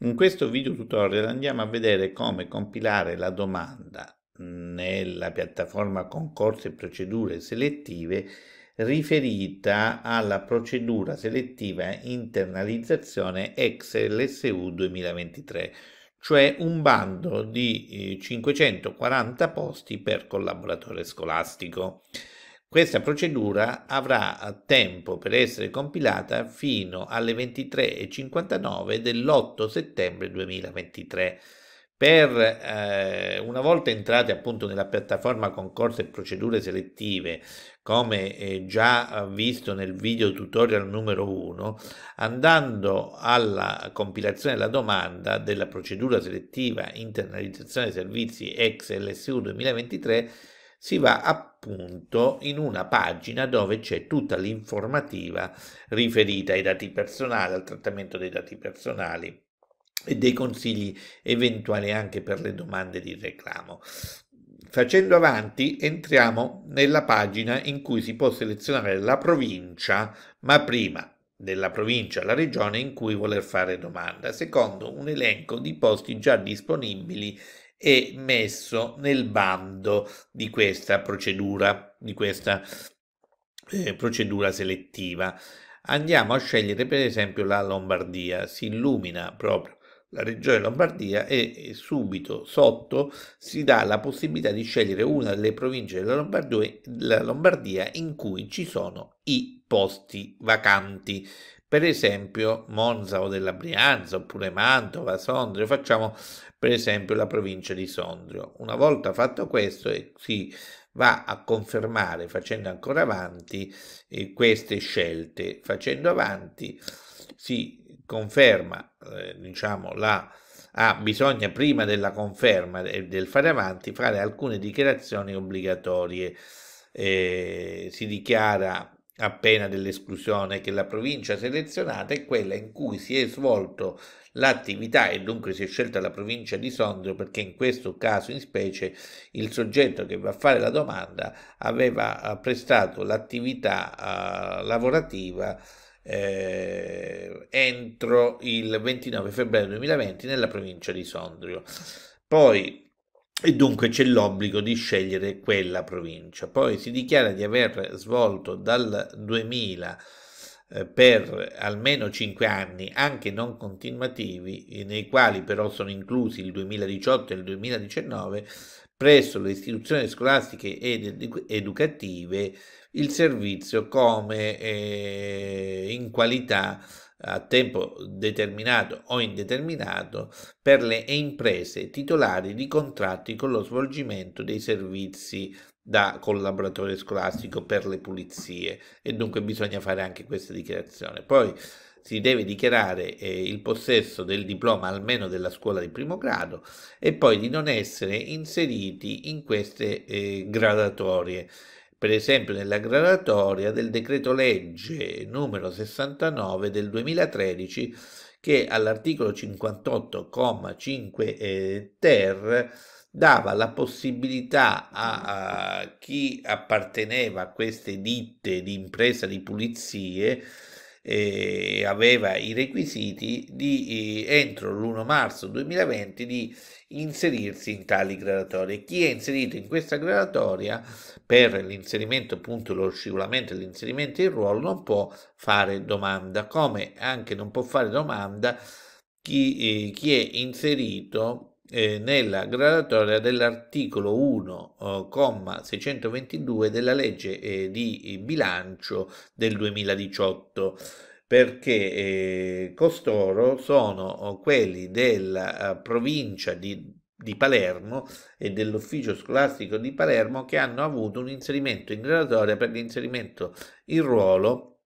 In questo video tutorial andiamo a vedere come compilare la domanda nella piattaforma concorsi e procedure selettive riferita alla procedura selettiva internalizzazione XLSU 2023 cioè un bando di 540 eh, posti per collaboratore scolastico. Questa procedura avrà tempo per essere compilata fino alle 23.59 dell'8 settembre 2023. Per, eh, una volta entrate appunto nella piattaforma concorso e procedure selettive, come eh, già visto nel video tutorial numero 1, andando alla compilazione della domanda della procedura selettiva internalizzazione servizi ex LSU 2023, si va appunto in una pagina dove c'è tutta l'informativa riferita ai dati personali, al trattamento dei dati personali e dei consigli eventuali anche per le domande di reclamo. Facendo avanti entriamo nella pagina in cui si può selezionare la provincia, ma prima della provincia la regione in cui voler fare domanda, secondo un elenco di posti già disponibili è messo nel bando di questa procedura, di questa eh, procedura selettiva. Andiamo a scegliere per esempio la Lombardia, si illumina proprio la regione Lombardia e subito sotto si dà la possibilità di scegliere una delle province della Lombardia, della Lombardia in cui ci sono i posti vacanti per esempio Monza o della Brianza oppure Mantova, Sondrio, facciamo per esempio la provincia di Sondrio. Una volta fatto questo eh, si va a confermare facendo ancora avanti eh, queste scelte, facendo avanti si conferma eh, diciamo la ah, bisogna prima della conferma e del fare avanti fare alcune dichiarazioni obbligatorie. Eh, si dichiara appena dell'esclusione che la provincia selezionata è quella in cui si è svolto l'attività e dunque si è scelta la provincia di Sondrio perché in questo caso in specie il soggetto che va a fare la domanda aveva eh, prestato l'attività uh, lavorativa eh, entro il 29 febbraio 2020 nella provincia di Sondrio. Poi e dunque c'è l'obbligo di scegliere quella provincia. Poi si dichiara di aver svolto dal 2000 eh, per almeno 5 anni, anche non continuativi, eh, nei quali però sono inclusi il 2018 e il 2019, presso le istituzioni scolastiche ed educative il servizio come eh, in qualità a tempo determinato o indeterminato per le imprese titolari di contratti con lo svolgimento dei servizi da collaboratore scolastico per le pulizie e dunque bisogna fare anche questa dichiarazione. Poi si deve dichiarare eh, il possesso del diploma almeno della scuola di primo grado e poi di non essere inseriti in queste eh, gradatorie per esempio nella graduatoria del decreto legge numero 69 del 2013 che all'articolo 58,5 eh, ter dava la possibilità a, a, chi apparteneva a queste ditte di impresa di pulizie eh, aveva i requisiti di eh, entro l'1 marzo 2020 di inserirsi in tali gradatorie. Chi è inserito in questa gradatoria per l'inserimento, appunto lo scivolamento e l'inserimento in ruolo non può fare domanda, come anche non può fare domanda chi, eh, chi è inserito eh, nella graduatoria dell'articolo 1,622 eh, della legge eh, di bilancio del 2018 perché eh, costoro sono eh, quelli della eh, provincia di di Palermo e dell'ufficio scolastico di Palermo che hanno avuto un inserimento in graduatoria per l'inserimento in ruolo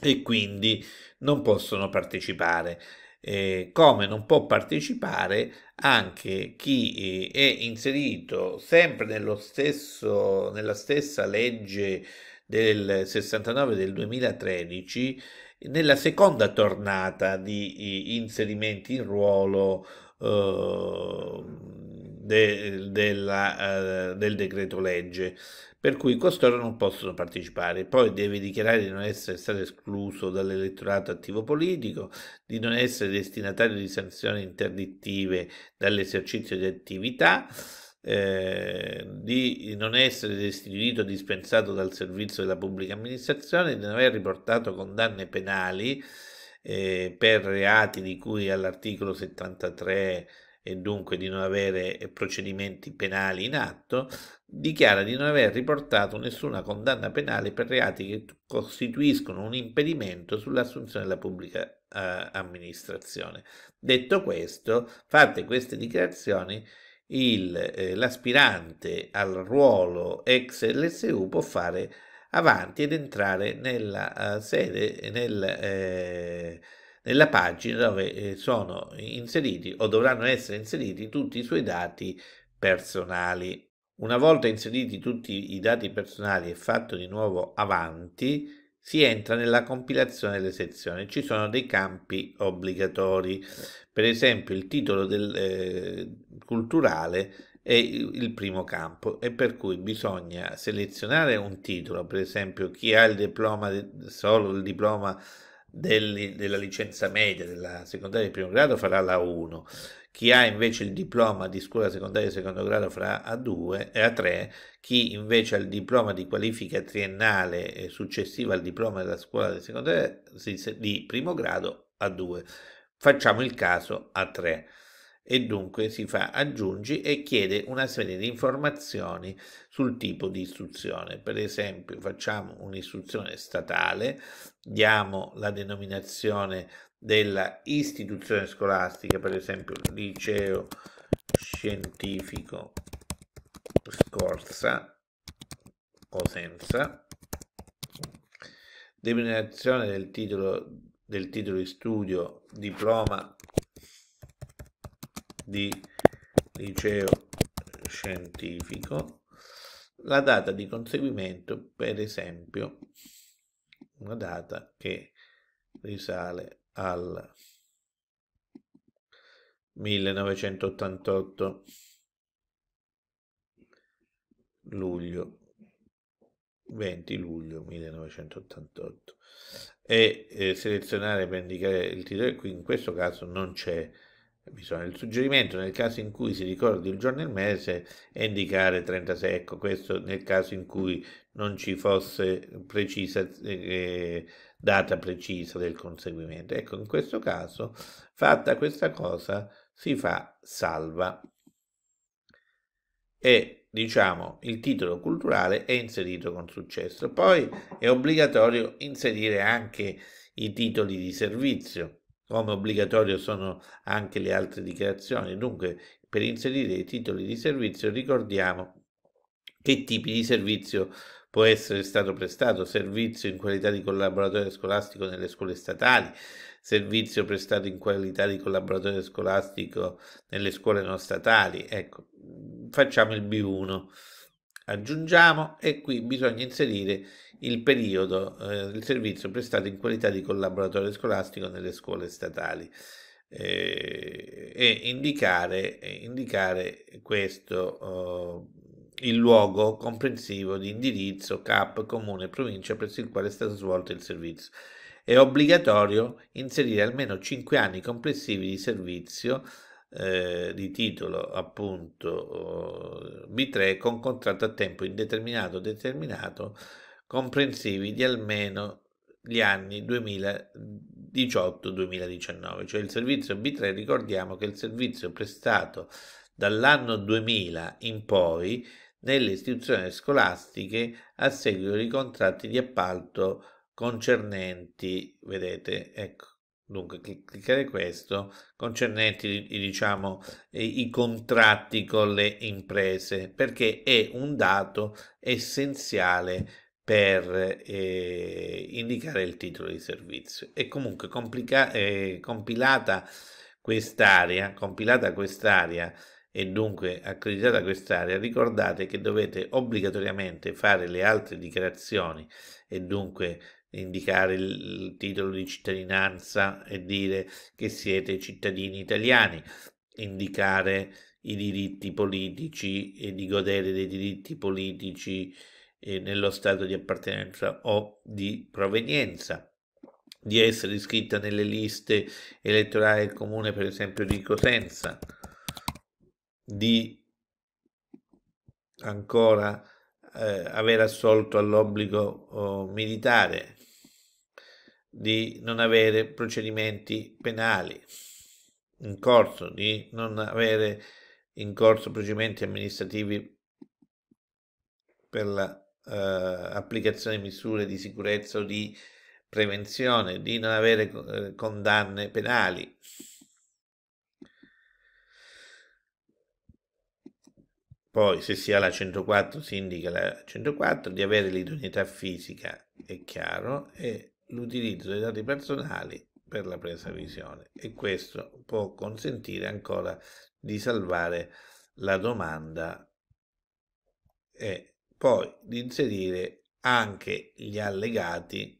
e quindi non possono partecipare eh, come non può partecipare anche chi eh, è inserito sempre nello stesso, nella stessa legge del 69 del 2013 nella seconda tornata di eh, inserimenti in ruolo eh, de, della, uh, del decreto legge, per cui costoro non possono partecipare. Poi deve dichiarare di non essere stato escluso dall'elettorato attivo politico, di non essere destinatario di sanzioni interdittive dall'esercizio di attività. Eh, di non essere destituito o dispensato dal servizio della pubblica amministrazione, di non aver riportato condanne penali eh, per reati di cui all'articolo 73 e dunque di non avere eh, procedimenti penali in atto, dichiara di non aver riportato nessuna condanna penale per reati che costituiscono un impedimento sull'assunzione della pubblica eh, amministrazione. Detto questo, fatte queste dichiarazioni, il, eh, l'aspirante al ruolo ex LSU può fare avanti ed entrare nella uh, sede, nel... Eh, nella pagina dove eh, sono inseriti o dovranno essere inseriti tutti i suoi dati personali. Una volta inseriti tutti i dati personali e fatto di nuovo avanti, si entra nella compilazione delle sezioni. Ci sono dei campi obbligatori, per esempio il titolo del, eh, culturale è il primo campo e per cui bisogna selezionare un titolo, per esempio chi ha il diploma, solo il diploma del, della licenza media, della secondaria di primo grado farà la 1, chi ha invece il diploma di scuola secondaria di secondo grado farà A2 e A3, chi invece ha il diploma di qualifica triennale successiva al diploma della scuola di secondaria di primo grado A2. Facciamo il caso A3 e dunque si fa aggiungi e chiede una serie di informazioni sul tipo di istruzione. Per esempio facciamo un'istruzione statale, diamo la denominazione della istituzione scolastica, per esempio liceo scientifico scorsa o senza, denominazione del titolo, del titolo di studio diploma di liceo scientifico, la data di conseguimento, per esempio, una data che risale al 1988 luglio 20 luglio 1988 e eh, selezionare per indicare il titolo qui in questo caso non c'è Bisogna, il suggerimento nel caso in cui si ricordi il giorno e il mese è indicare 36, ecco questo nel caso in cui non ci fosse precisa, eh, data precisa del conseguimento. Ecco, in questo caso, fatta questa cosa, si fa salva e diciamo il titolo culturale è inserito con successo. Poi è obbligatorio inserire anche i titoli di servizio come obbligatorio sono anche le altre dichiarazioni. Dunque, per inserire i titoli di servizio ricordiamo che tipi di servizio può essere stato prestato, servizio in qualità di collaboratore scolastico nelle scuole statali, servizio prestato in qualità di collaboratore scolastico nelle scuole non statali. Ecco, facciamo il B1. Aggiungiamo e qui bisogna inserire il periodo eh, del servizio prestato in qualità di collaboratore scolastico nelle scuole statali eh, e indicare, indicare questo oh, il luogo comprensivo di indirizzo, CAP, comune, provincia presso il quale è stato svolto il servizio. È obbligatorio inserire almeno 5 anni complessivi di servizio eh, di titolo appunto eh, B3 con contratto a tempo indeterminato determinato comprensivi di almeno gli anni 2018-2019, cioè il servizio B3 ricordiamo che è il servizio prestato dall'anno 2000 in poi nelle istituzioni scolastiche a seguito di contratti di appalto concernenti, vedete, ecco, Dunque, cliccare questo concernenti diciamo, i contratti con le imprese, perché è un dato essenziale per eh, indicare il titolo di servizio. E comunque eh, compilata quest'area, compilata quest'area e dunque accreditata quest'area, ricordate che dovete obbligatoriamente fare le altre dichiarazioni e dunque indicare il titolo di cittadinanza e dire che siete cittadini italiani, indicare i diritti politici e di godere dei diritti politici eh, nello stato di appartenenza o di provenienza di essere iscritta nelle liste elettorali del comune, per esempio di Cosenza, di ancora eh, aver assolto all'obbligo oh, militare, di non avere procedimenti penali in corso, di non avere in corso procedimenti amministrativi per l'applicazione la, eh, di misure di sicurezza o di prevenzione, di non avere eh, condanne penali. Poi, se si ha la 104, si indica la 104, di avere l'idoneità fisica, è chiaro, e l'utilizzo dei dati personali per la presa visione e questo può consentire ancora di salvare la domanda e poi di inserire anche gli allegati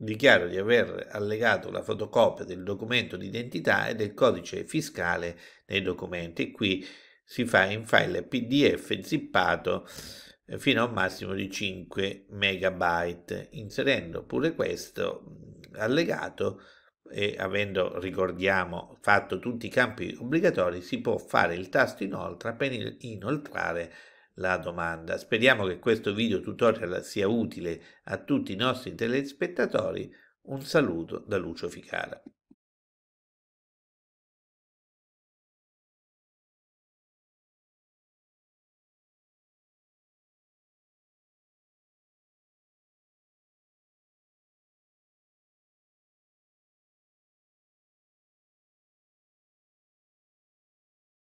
Dichiaro di aver allegato la fotocopia del documento d'identità e del codice fiscale nei documenti. Qui si fa in file PDF zippato fino a un massimo di 5 megabyte inserendo pure questo allegato e avendo ricordiamo fatto tutti i campi obbligatori si può fare il tasto inoltre per inoltrare la domanda speriamo che questo video tutorial sia utile a tutti i nostri telespettatori un saluto da Lucio Ficara